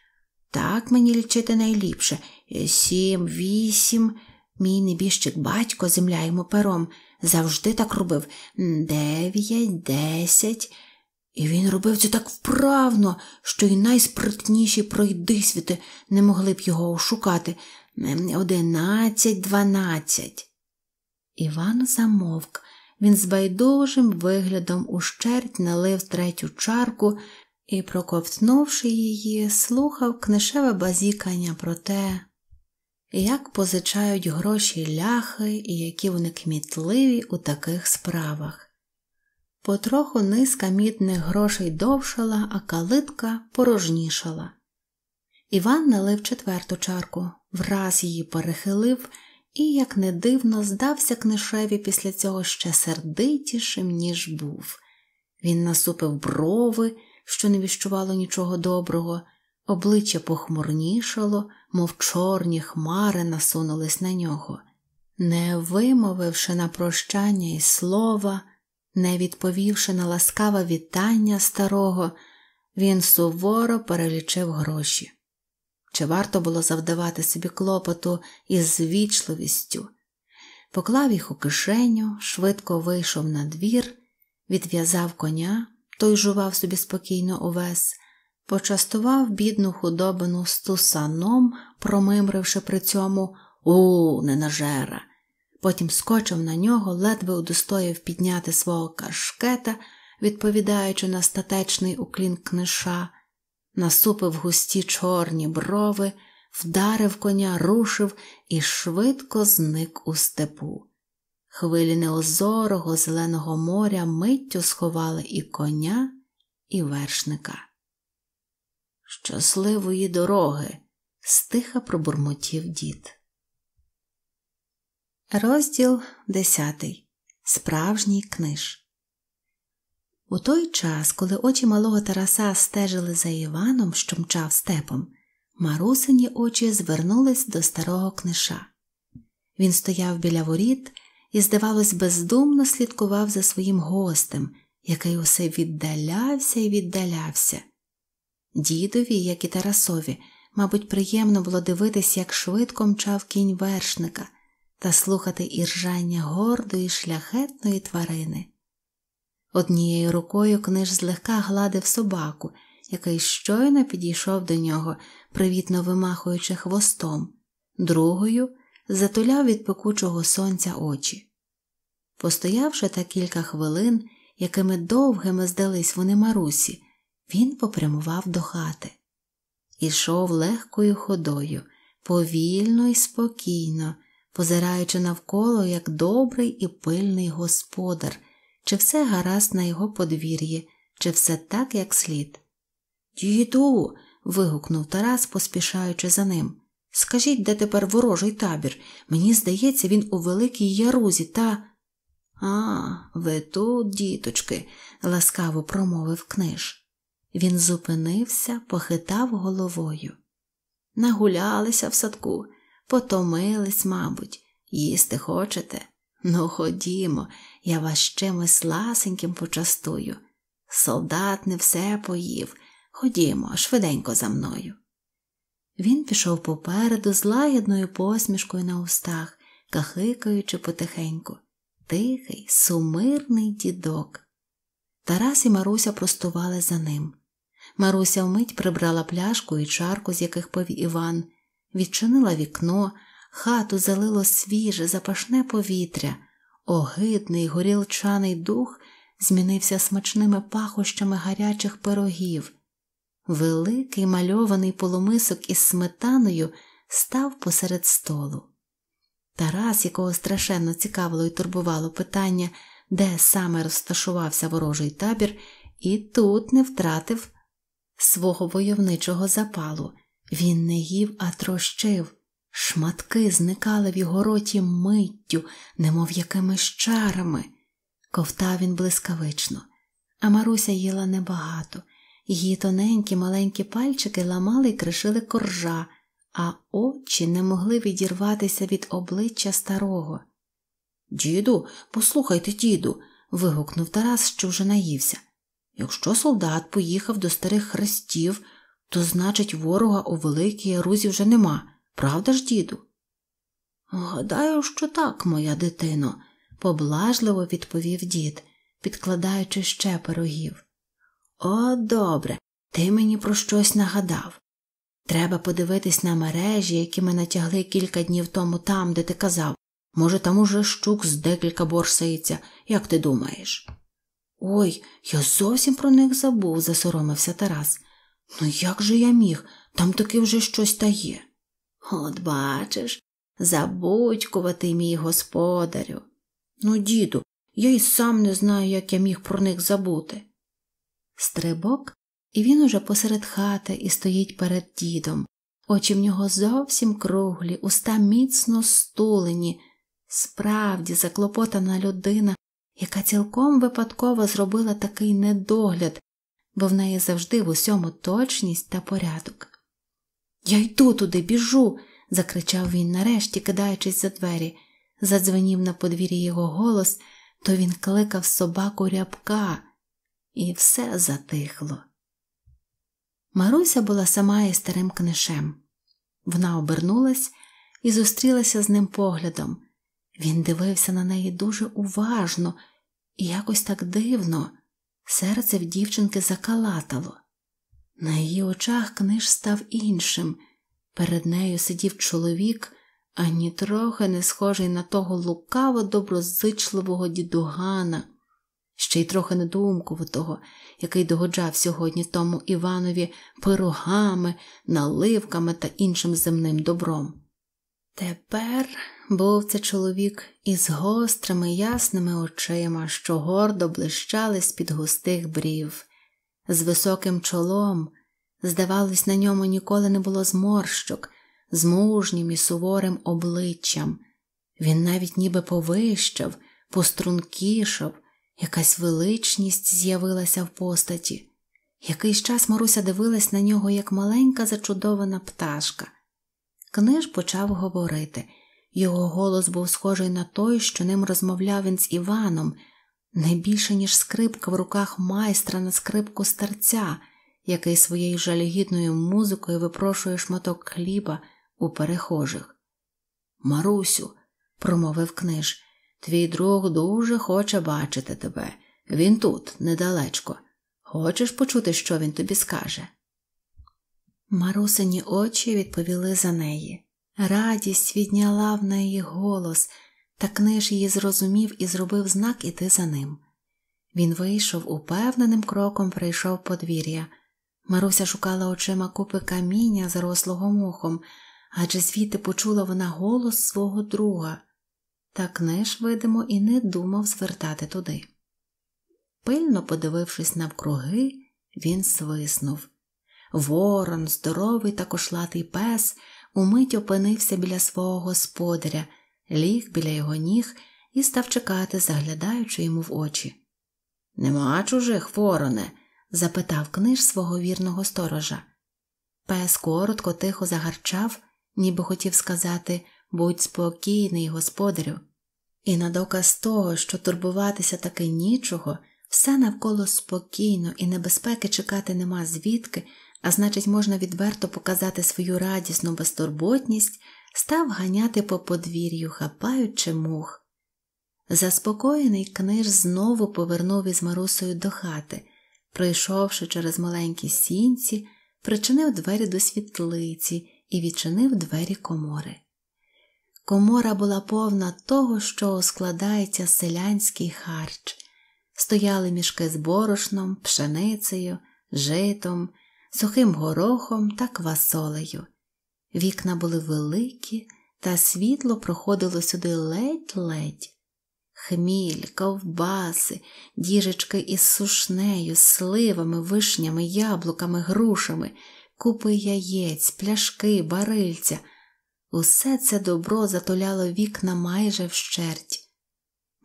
Так мені лічити найліпше. Е, сім, вісім. Мій небіжчик батько, земля йому пером, завжди так робив. Дев'ять, десять. І він робив це так вправно, що й найспритніші пройдисвіти не могли б його ошукати. Одинадцять, дванадцять. Іван замовк він з байдужим виглядом ущерть налив третю чарку і, проковтнувши її, слухав книшеве базікання про те, як позичають гроші ляхи і які вони кмітливі у таких справах. Потроху низка мідних грошей довшала, а калитка порожнішала. Іван налив четверту чарку, враз її перехилив і, як не дивно, здався книшеві після цього ще сердитішим, ніж був. Він насупив брови, що не віщувало нічого доброго, обличчя похмурнішало, мов чорні хмари насунулись на нього. Не вимовивши на прощання і слова, не відповівши на ласкаве вітання старого, він суворо перелічив гроші. Чи варто було завдавати собі клопоту із звічливістю, Поклав їх у кишеню, швидко вийшов на двір, відв'язав коня, той жував собі спокійно увесь, почастував бідну худобину стусаном, промимривши при цьому у ненажера. Потім скочив на нього, ледве удостоїв підняти свого кашкета, відповідаючи на статечний уклін книша насупив густі чорні брови, вдарив коня, рушив і швидко зник у степу. Хвилі неозорого зеленого моря миттю сховали і коня, і вершника. Щасливої дороги! стиха пробурмотів дід. Розділ десятий. Справжній книж. У той час, коли очі малого Тараса стежили за Іваном, що мчав степом, марусині очі звернулись до старого книша. Він стояв біля воріт і, здавалось, бездумно слідкував за своїм гостем, який усе віддалявся і віддалявся. Дідові, як і Тарасові, мабуть, приємно було дивитись, як швидко мчав кінь вершника та слухати іржання гордої, шляхетної тварини. Однією рукою книж злегка гладив собаку, який щойно підійшов до нього, привітно вимахуючи хвостом, другою затуляв від пекучого сонця очі. Постоявши та кілька хвилин, якими довгими здались вони Марусі, він попрямував до хати. Ішов легкою ходою, повільно і спокійно, позираючи навколо як добрий і пильний господар чи все гаразд на його подвір'ї, чи все так, як слід. Діду. вигукнув Тарас, поспішаючи за ним. Скажіть, де тепер ворожий табір? Мені здається, він у Великій Ярузі та. А, ви тут, діточки, ласкаво промовив книж. Він зупинився, похитав головою. Нагулялися в садку, потомились, мабуть, їсти хочете. Ну, ходімо, я вас чимось ласеньким почастую. Солдат не все поїв. Ходімо, швиденько за мною. Він пішов попереду з лагідною посмішкою на устах, кахикаючи потихеньку. Тихий, сумирний дідок. Тарас і Маруся простували за ним. Маруся вмить прибрала пляшку і чарку, з яких пив Іван, відчинила вікно хату залило свіже, запашне повітря, огидний горілчаний дух змінився смачними пахощами гарячих пирогів. Великий мальований полумисок із сметаною став посеред столу. Тарас, якого страшенно цікавило і турбувало питання, де саме розташувався ворожий табір, і тут не втратив свого войовничого запалу. Він не їв, а трощив, Шматки зникали в його роті миттю, немов якимись чарами. Ковтав він блискавично, а Маруся їла небагато. Її тоненькі маленькі пальчики ламали і кришили коржа, а очі не могли відірватися від обличчя старого. Діду, послухайте, діду. вигукнув Тарас, що вже наївся. Якщо солдат поїхав до старих хрестів, то, значить, ворога у великій Рузі вже нема. Правда ж, діду? Гадаю, що так, моя дитино, поблажливо відповів дід, підкладаючи ще пирогів. О, добре, ти мені про щось нагадав. Треба подивитись на мережі, які ми натягли кілька днів тому там, де ти казав. Може, там уже щук з декілька борсається, як ти думаєш? Ой, я зовсім про них забув, засоромився Тарас. Ну як же я міг? Там таки вже щось та є. От бачиш, забудькувати мій господарю. Ну, діду, я й сам не знаю, як я міг про них забути. Стрибок, і він уже посеред хати і стоїть перед дідом. Очі в нього зовсім круглі, уста міцно стулені, справді заклопотана людина, яка цілком випадково зробила такий недогляд, бо в неї завжди в усьому точність та порядок. Я йду туди, біжу, закричав він нарешті, кидаючись за двері. Задзвенів на подвір'ї його голос, то він кликав собаку рябка, і все затихло. Маруся була сама і старим книшем. Вона обернулась і зустрілася з ним поглядом. Він дивився на неї дуже уважно і якось так дивно. Серце в дівчинки закалатало. На її очах книж став іншим. Перед нею сидів чоловік, ані трохи не схожий на того лукаво доброзичливого дідугана, ще й трохи недоумкуватого, який догоджав сьогодні тому Іванові пирогами, наливками та іншим земним добром. Тепер був це чоловік із гострими ясними очима, що гордо блищали з під густих брів з високим чолом, здавалось, на ньому ніколи не було зморщок, з мужнім і суворим обличчям. Він навіть ніби повищав, пострункішав, якась величність з'явилася в постаті. Якийсь час Маруся дивилась на нього, як маленька зачудована пташка. Книж почав говорити. Його голос був схожий на той, що ним розмовляв він з Іваном, не більше, ніж скрипка в руках майстра на скрипку старця, який своєю жалюгідною музикою випрошує шматок хліба у перехожих. Марусю, промовив книж, твій друг дуже хоче бачити тебе. Він тут, недалечко. Хочеш почути, що він тобі скаже? Марусині очі відповіли за неї. Радість відняла в неї голос та книж її зрозумів і зробив знак іти за ним. Він вийшов упевненим кроком прийшов подвір'я. Маруся шукала очима купи каміння, зарослого мухом, адже звідти почула вона голос свого друга, та книж, видимо, і не думав звертати туди. Пильно подивившись навкруги, він свиснув. Ворон, здоровий та кошлатий пес, умить опинився біля свого господаря ліг біля його ніг і став чекати, заглядаючи йому в очі. Нема чужих, вороне? запитав книж свого вірного сторожа. Пес коротко тихо загарчав, ніби хотів сказати будь спокійний, господарю. І на доказ того, що турбуватися таки нічого, все навколо спокійно і небезпеки чекати нема звідки, а значить, можна відверто показати свою радісну безтурботність, став ганяти по подвір'ю, хапаючи мух. Заспокоєний книж знову повернув із Марусою до хати, пройшовши через маленькі сінці, причинив двері до світлиці і відчинив двері комори. Комора була повна того, що складається селянський харч. Стояли мішки з борошном, пшеницею, житом, сухим горохом та квасолею. Вікна були великі, та світло проходило сюди ледь-ледь. Хміль, ковбаси, діжечки із сушнею, сливами, вишнями, яблуками, грушами, купи яєць, пляшки, барильця. Усе це добро затуляло вікна майже вщерть.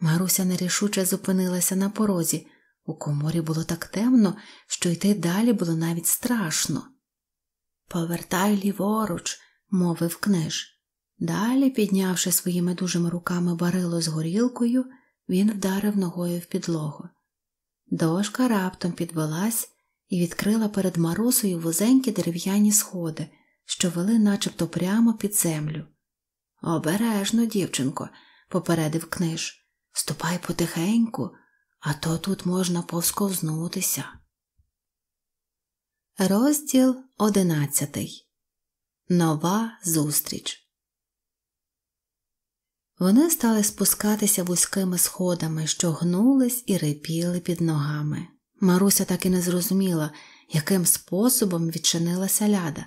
Маруся нерішуче зупинилася на порозі. У коморі було так темно, що йти далі було навіть страшно. Повертай ліворуч, мовив книж. Далі, піднявши своїми дужими руками барило з горілкою, він вдарив ногою в підлогу. Дошка раптом підвелась і відкрила перед марусою вузенькі дерев'яні сходи, що вели начебто прямо під землю. Обережно, дівчинко, попередив книж, ступай потихеньку, а то тут можна повсковзнутися. Розділ одинадцятий Нова зустріч. Вони стали спускатися вузькими сходами, що гнулись і рипіли під ногами. Маруся так і не зрозуміла, яким способом відчинилася ляда.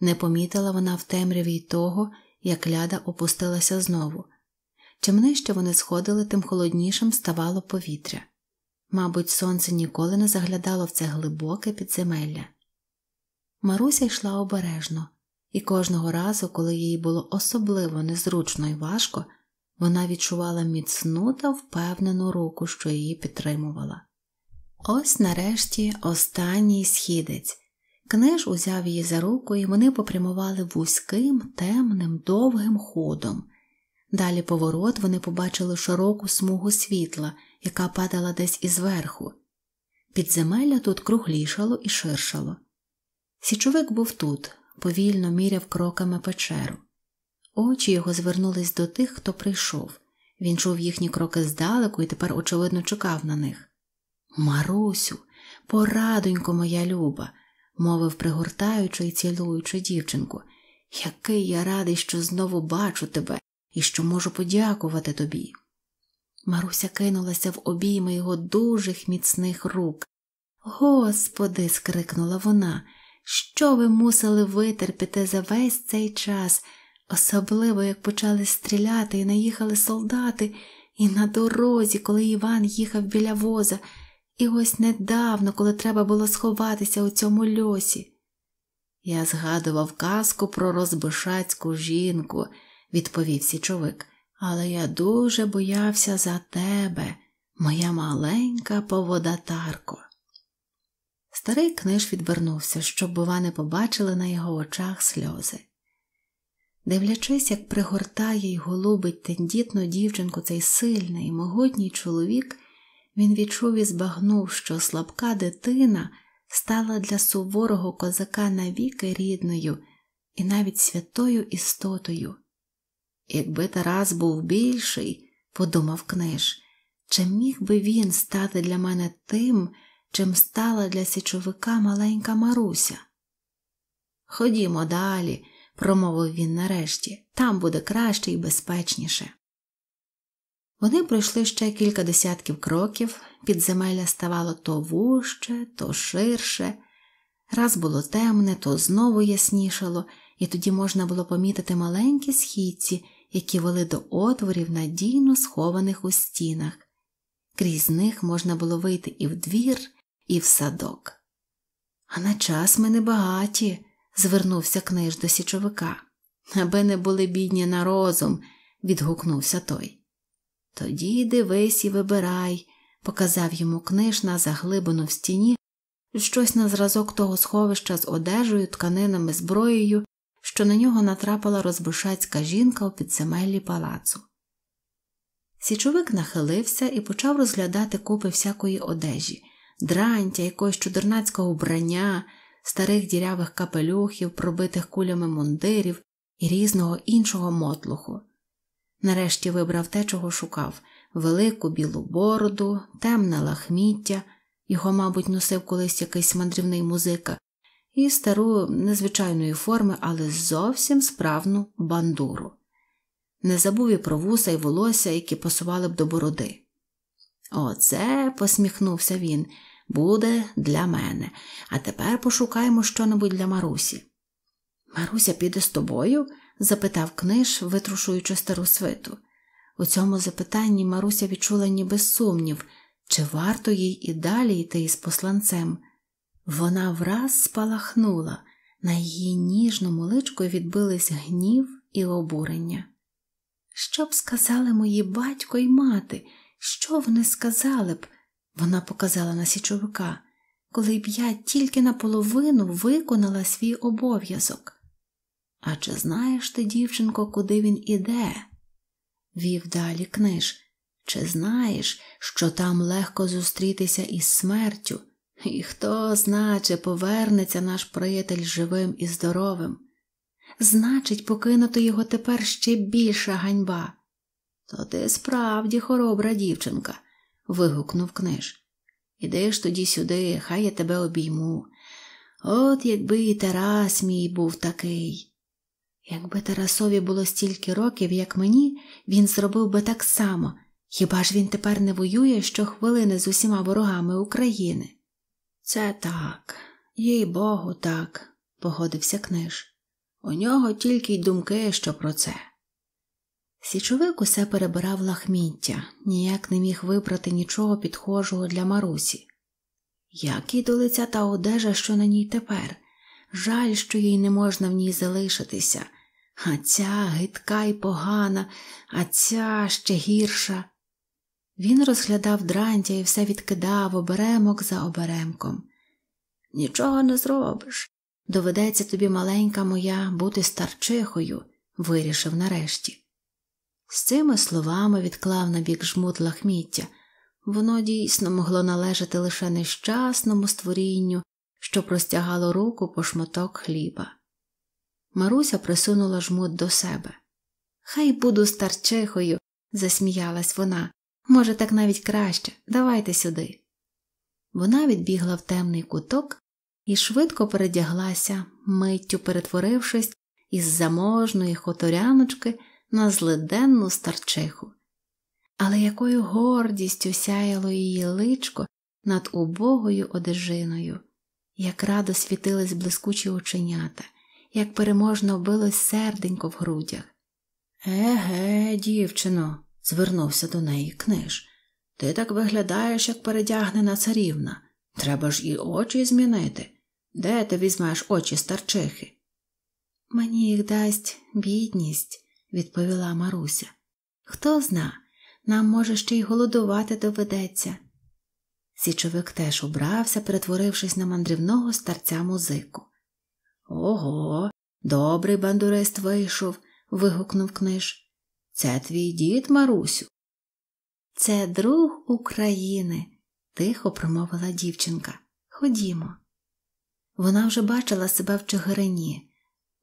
Не помітила вона в темряві й того, як ляда опустилася знову. Чим нижче вони сходили, тим холоднішим ставало повітря. Мабуть, сонце ніколи не заглядало в це глибоке підземелля. Маруся йшла обережно, і кожного разу, коли їй було особливо незручно і важко, вона відчувала міцну та впевнену руку, що її підтримувала. Ось нарешті останній східець. Книж узяв її за руку, і вони попрямували вузьким, темним, довгим ходом. Далі поворот вони побачили широку смугу світла, яка падала десь ізверху. Підземелля тут круглішало і ширшало. Січовик був тут, повільно міряв кроками печеру. Очі його звернулись до тих, хто прийшов. Він чув їхні кроки здалеку і тепер, очевидно, чекав на них. Марусю, порадонько, моя люба, мовив пригортаючи і цілуючи дівчинку. Який я радий, що знову бачу тебе, і що можу подякувати тобі. Маруся кинулася в обійми його дужих міцних рук. Господи, скрикнула вона, що ви мусили витерпіти за весь цей час, особливо як почали стріляти і наїхали солдати, і на дорозі, коли Іван їхав біля воза, і ось недавно, коли треба було сховатися у цьому льосі. Я згадував казку про розбишацьку жінку відповів січовик, але я дуже боявся за тебе, моя маленька поводатарко. Старий книж відвернувся, щоб, бува, не побачили на його очах сльози. Дивлячись, як пригортає й голубить тендітну дівчинку цей сильний, і могутній чоловік, він відчув і збагнув, що слабка дитина стала для суворого козака навіки рідною і навіть святою істотою. Якби Тарас був більший, подумав книж, чи міг би він стати для мене тим, чим стала для січовика маленька Маруся? Ходімо далі, промовив він нарешті, там буде краще і безпечніше. Вони пройшли ще кілька десятків кроків, підземелля ставало то вужче, то ширше, раз було темне, то знову яснішало, і тоді можна було помітити маленькі східці які вели до отворів, надійно схованих у стінах, крізь них можна було вийти і в двір, і в садок. А на час ми не багаті, звернувся книж до січовика. Аби не були бідні на розум, відгукнувся той. Тоді дивись і вибирай, показав йому книж на заглибину в стіні щось на зразок того сховища з одежею, тканинами, зброєю що на нього натрапила розбишацька жінка у підземеллі палацу. Січовик нахилився і почав розглядати купи всякої одежі, дрантя, якогось чудернацького вбрання, старих дірявих капелюхів, пробитих кулями мундирів і різного іншого мотлуху. Нарешті вибрав те, чого шукав велику білу бороду, темне лахміття, його, мабуть, носив колись якийсь мандрівний музика, і стару незвичайної форми, але зовсім справну бандуру. Не забув і про вуса і волосся, які пасували б до бороди. Оце, посміхнувся він, буде для мене. А тепер пошукаємо щонебудь для Марусі. Маруся піде з тобою? запитав книж, витрушуючи стару свиту. У цьому запитанні Маруся відчула ніби сумнів, чи варто їй і далі йти із посланцем. Вона враз спалахнула, на її ніжному личку відбились гнів і обурення. Що б сказали мої батько і мати? Що вони сказали б? Вона показала на січовика, коли б я тільки наполовину виконала свій обов'язок. А чи знаєш ти, дівчинко, куди він іде? Вів далі книж. Чи знаєш, що там легко зустрітися із смертю, і хто значе повернеться наш приятель живим і здоровим, значить, покинути його тепер ще більша ганьба. То ти справді хоробра дівчинка, вигукнув книж. Іди ж тоді сюди, хай я тебе обійму. От якби і Тарас мій був такий. Якби Тарасові було стільки років, як мені, він зробив би так само, хіба ж він тепер не воює щохвилини з усіма ворогами України? Це так, їй богу, так, погодився книж. У нього тільки й думки, що про це. Січовик усе перебирав лахміття, ніяк не міг вибрати нічого підхожого для Марусі. Як їй до лиця та одежа, що на ній тепер, жаль, що їй не можна в ній залишитися. А ця гидка й погана, а ця ще гірша. Він розглядав дрантя і все відкидав оберемок за оберемком. Нічого не зробиш. Доведеться тобі, маленька моя, бути старчихою, вирішив нарешті. З цими словами відклав на бік жмут лахміття. Воно дійсно могло належати лише нещасному створінню, що простягало руку по шматок хліба. Маруся присунула жмут до себе. Хай буду старчихою, засміялась вона. Може, так навіть краще, давайте сюди. Вона відбігла в темний куток і швидко передяглася, миттю перетворившись із заможної хоторяночки на злиденну старчиху. Але якою гордістю сяяло її личко над убогою одежиною, як радо світились блискучі оченята, як переможно билось серденько в грудях. Еге, дівчино, звернувся до неї книж. Ти так виглядаєш, як передягнена царівна. Треба ж і очі змінити. Де ти візьмеш очі старчихи? Мені їх дасть бідність, відповіла Маруся. Хто зна, нам, може, ще й голодувати доведеться. Січовик теж убрався, перетворившись на мандрівного старця музику. Ого, добрий бандурист вийшов. вигукнув книж. Це твій дід, Марусю. Це друг України, тихо промовила дівчинка. Ходімо. Вона вже бачила себе в Чигирині.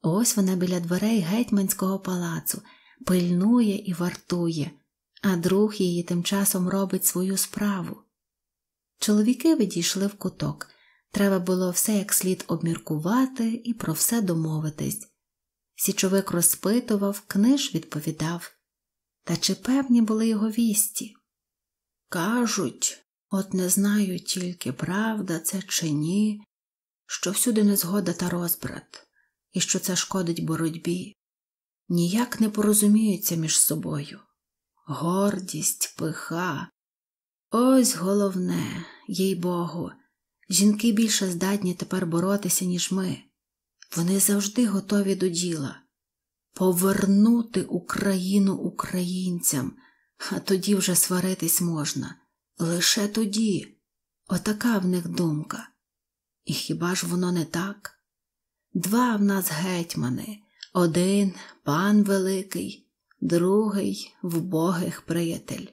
Ось вона біля дверей гетьманського палацу, пильнує і вартує, а друг її тим часом робить свою справу. Чоловіки відійшли в куток. Треба було все як слід обміркувати і про все домовитись. Січовик розпитував, книж відповідав. Та чи певні були його вісті? Кажуть, от не знаю тільки, правда це чи ні, що всюди незгода та розбрат, і що це шкодить боротьбі, ніяк не порозуміються між собою. Гордість, пиха. Ось головне, їй Богу, жінки більше здатні тепер боротися, ніж ми. Вони завжди готові до діла повернути Україну українцям, а тоді вже сваритись можна. Лише тоді, отака в них думка. І хіба ж воно не так? Два в нас гетьмани, один пан великий, другий вбогих приятель.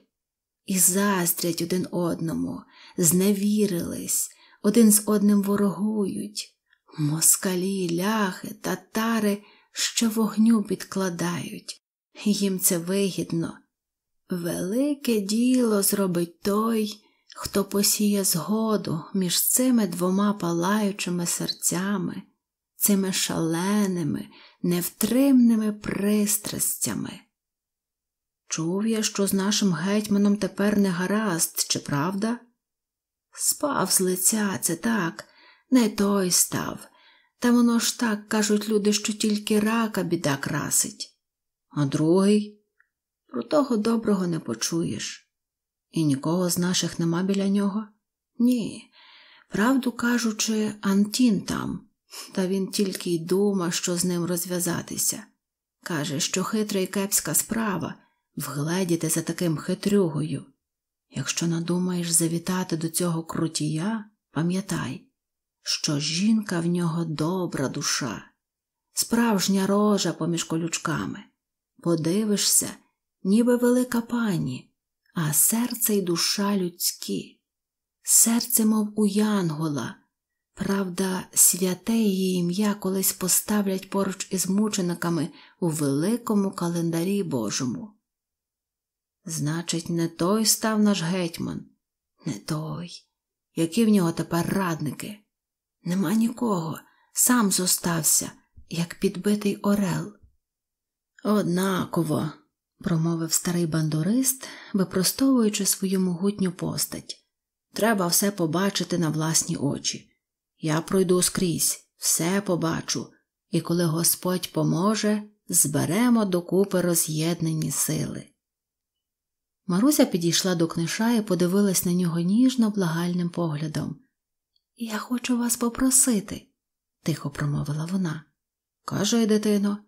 І заздрять один одному, зневірились, один з одним ворогують. Москалі, ляхи, татари що вогню підкладають, їм це вигідно. Велике діло зробить той, хто посіє згоду між цими двома палаючими серцями, цими шаленими, невтримними пристрастями. Чув я, що з нашим гетьманом тепер не гаразд, чи правда? Спав з лиця це так, не той став. Та воно ж так кажуть люди, що тільки рака біда красить, а другий про того доброго не почуєш. І нікого з наших нема біля нього? Ні. Правду кажучи, Антін там, та він тільки й дума, що з ним розв'язатися. Каже, що хитра і кепська справа вгледіти за таким хитрюгою. Якщо надумаєш завітати до цього крутія, пам'ятай, що жінка в нього добра душа, справжня рожа поміж колючками. Подивишся, ніби велика пані, а серце й душа людські, серце, мов у янгола. Правда, святе її ім'я колись поставлять поруч із мучениками у великому календарі Божому. Значить, не той став наш гетьман, не той, які в нього тепер радники. Нема нікого, сам зостався, як підбитий орел. Однаково, промовив старий бандурист, випростовуючи свою могутню постать. Треба все побачити на власні очі. Я пройду скрізь, все побачу, і коли Господь поможе, зберемо докупи роз'єднані сили. Маруся підійшла до книша і подивилась на нього ніжно благальним поглядом. Я хочу вас попросити, тихо промовила вона. Каже, дитино.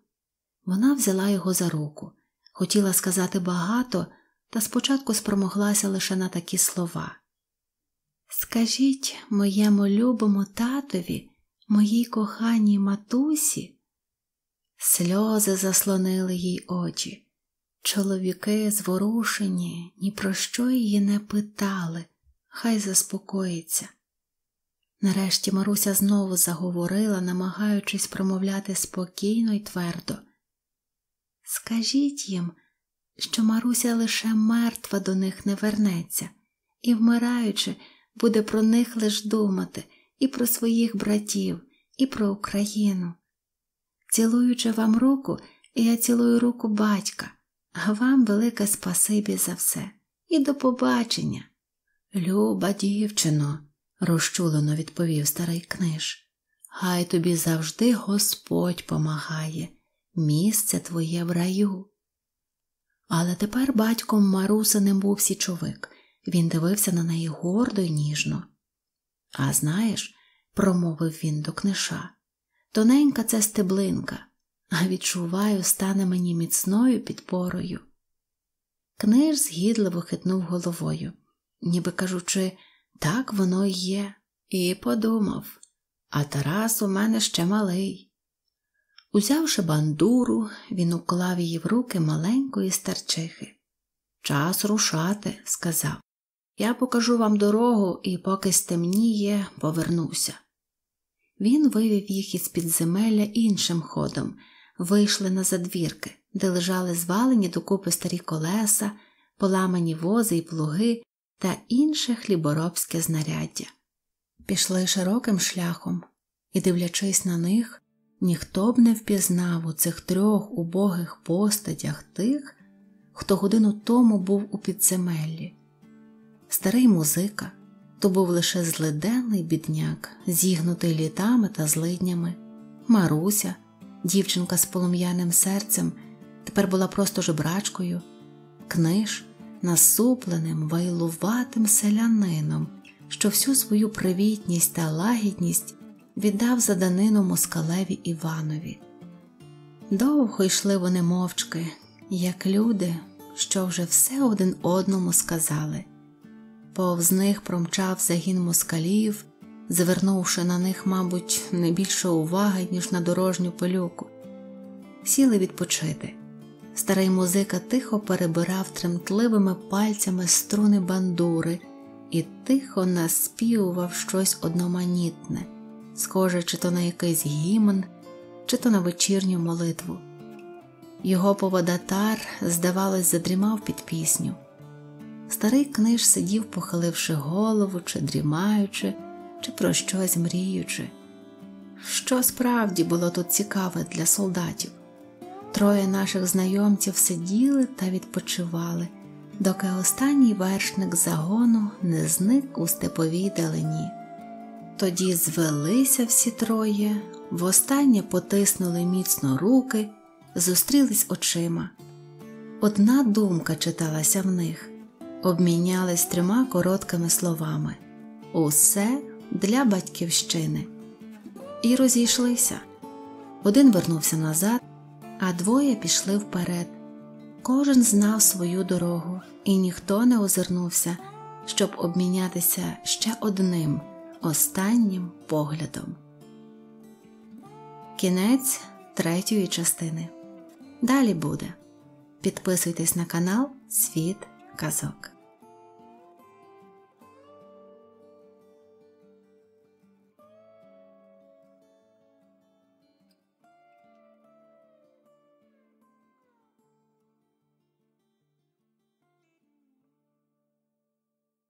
Вона взяла його за руку, хотіла сказати багато, та спочатку спромоглася лише на такі слова. Скажіть моєму любому татові, моїй коханій матусі. Сльози заслонили їй очі. Чоловіки, зворушені, ні про що її не питали, хай заспокоїться. Нарешті Маруся знову заговорила, намагаючись промовляти спокійно і твердо. Скажіть їм, що Маруся лише мертва до них не вернеться, і, вмираючи, буде про них лиш думати, і про своїх братів, і про Україну. Цілуючи вам руку, я цілую руку батька, а вам велике спасибі за все. І до побачення. Люба дівчино, розчулено відповів старий книж. Хай тобі завжди Господь помагає, місце твоє в раю. Але тепер батьком Маруси не був січовик, він дивився на неї гордо й ніжно. А знаєш, промовив він до книша, тоненька це стеблинка, а відчуваю, стане мені міцною підпорою. Книж згідливо хитнув головою, ніби кажучи, так воно й є, і подумав, а Тарас у мене ще малий. Узявши бандуру, він уклав її в руки маленької старчихи. Час рушати, сказав. Я покажу вам дорогу і, поки стемніє, повернуся. Він вивів їх із підземелля іншим ходом, вийшли на задвірки, де лежали звалені докупи старі колеса, поламані вози і плуги, та інше хліборобське знаряддя. Пішли широким шляхом, і, дивлячись на них, ніхто б не впізнав у цих трьох убогих постатях тих, хто годину тому був у підземеллі. Старий музика то був лише злиденний бідняк, зігнутий літами та злиднями, Маруся, дівчинка з полум'яним серцем, тепер була просто жебрачкою, книж насупленим, вайлуватим селянином, що всю свою привітність та лагідність віддав за данину москалеві Іванові. Довго йшли вони мовчки, як люди, що вже все один одному сказали. Повз них промчав загін москалів, звернувши на них, мабуть, не більше уваги, ніж на дорожню пилюку. Сіли відпочити. Старий музика тихо перебирав тремтливими пальцями струни бандури і тихо наспівував щось одноманітне, схоже чи то на якийсь гімн, чи то на вечірню молитву. Його поводатар, здавалось, задрімав під пісню. Старий книж сидів, похиливши голову, чи дрімаючи, чи про щось мріючи. Що справді було тут цікаве для солдатів? Троє наших знайомців сиділи та відпочивали, доки останній вершник загону не зник у степовій далині. Тоді звелися всі троє, востаннє потиснули міцно руки, зустрілись очима. Одна думка читалася в них, обмінялись трьома короткими словами Усе для батьківщини. І розійшлися. Один вернувся назад а двоє пішли вперед. Кожен знав свою дорогу, і ніхто не озирнувся, щоб обмінятися ще одним останнім поглядом. Кінець третьої частини. Далі буде. Підписуйтесь на канал Світ Казок.